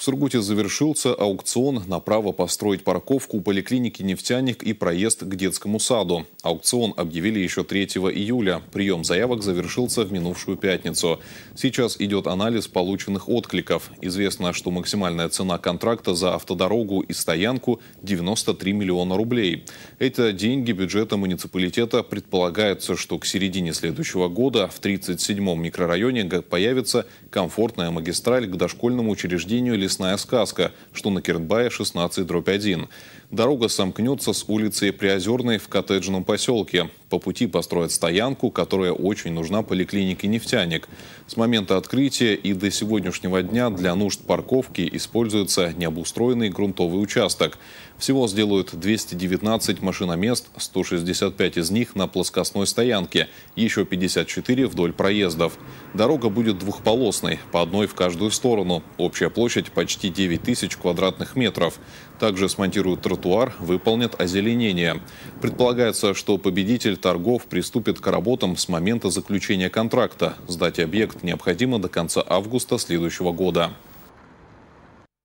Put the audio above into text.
В Сургуте завершился аукцион на право построить парковку у поликлиники «Нефтяник» и проезд к детскому саду. Аукцион объявили еще 3 июля. Прием заявок завершился в минувшую пятницу. Сейчас идет анализ полученных откликов. Известно, что максимальная цена контракта за автодорогу и стоянку – 93 миллиона рублей. Это деньги бюджета муниципалитета. Предполагается, что к середине следующего года в 37-м микрорайоне появится комфортная магистраль к дошкольному учреждению или «Лесная сказка», что на Кернбае 16-1. Дорога сомкнется с улицы Приозерной в коттеджном поселке. По пути построят стоянку, которая очень нужна поликлинике «Нефтяник». С момента открытия и до сегодняшнего дня для нужд парковки используется необустроенный грунтовый участок. Всего сделают 219 машиномест, 165 из них на плоскостной стоянке, еще 54 вдоль проездов. Дорога будет двухполосной, по одной в каждую сторону. Общая площадь почти 9 тысяч квадратных метров. Также смонтируют тротуар, выполнят озеленение. Предполагается, что победитель торгов приступит к работам с момента заключения контракта. Сдать объект необходимо до конца августа следующего года.